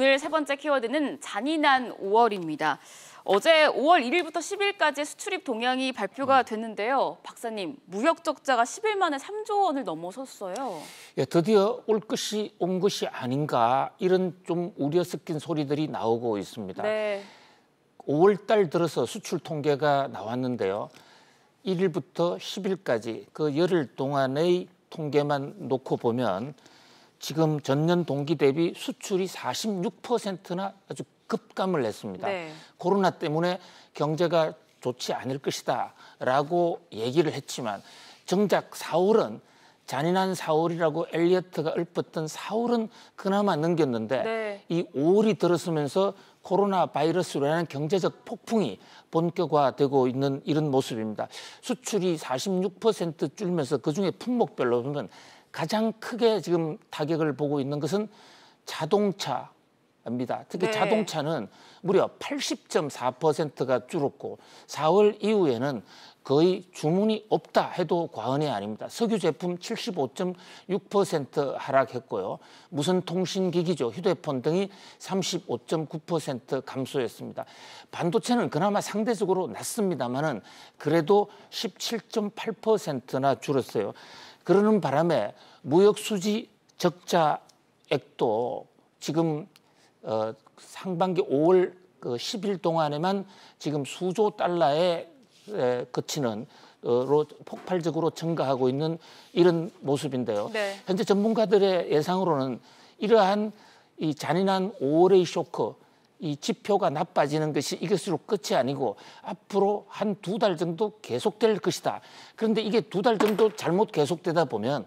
오늘 세 번째 키워드는 잔인한 5월입니다. 어제 5월 1일부터 10일까지 수출입 동향이 발표가 음. 됐는데요. 박사님, 무역 적자가 10일 만에 3조 원을 넘어섰어요. 예, 드디어 올 것이 온 것이 아닌가 이런 좀 우려 섞인 소리들이 나오고 있습니다. 네. 5월 달 들어서 수출 통계가 나왔는데요. 1일부터 10일까지 그 열흘 동안의 통계만 놓고 보면 지금 전년 동기 대비 수출이 46%나 아주 급감을 냈습니다. 네. 코로나 때문에 경제가 좋지 않을 것이다라고 얘기를 했지만 정작 4월은 잔인한 4월이라고 엘리어트가 읊었던 4월은 그나마 넘겼는데 네. 이 5월이 들었으면서 코로나 바이러스로 인한 경제적 폭풍이 본격화되고 있는 이런 모습입니다. 수출이 46% 줄면서 그중에 품목별로 보면 가장 크게 지금 타격을 보고 있는 것은 자동차입니다. 특히 네. 자동차는 무려 80.4%가 줄었고 4월 이후에는 거의 주문이 없다 해도 과언이 아닙니다. 석유 제품 75.6% 하락했고요. 무선 통신 기기죠. 휴대폰 등이 35.9% 감소했습니다. 반도체는 그나마 상대적으로 낮습니다만은 그래도 17.8%나 줄었어요. 그러는 바람에 무역 수지 적자액도 지금 어, 상반기 5월 그 10일 동안에만 지금 수조 달러에 거치는로 어, 폭발적으로 증가하고 있는 이런 모습인데요. 네. 현재 전문가들의 예상으로는 이러한 이 잔인한 5월의 쇼크 이 지표가 나빠지는 것이 이것으로 끝이 아니고 앞으로 한 두 달 정도 계속될 것이다. 그런데 이게 두 달 정도 잘못 계속되다 보면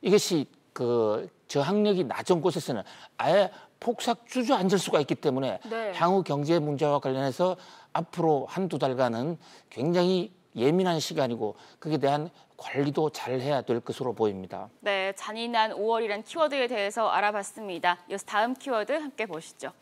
이것이 그 저항력이 낮은 곳에서는 아예 폭삭 주저앉을 수가 있기 때문에 네. 향후 경제 문제와 관련해서 앞으로 한 두 달간은 굉장히 예민한 시간이고 거기에 대한 관리도 잘 해야 될 것으로 보입니다. 네, 잔인한 5월이란 키워드에 대해서 알아봤습니다. 이어서 다음 키워드 함께 보시죠.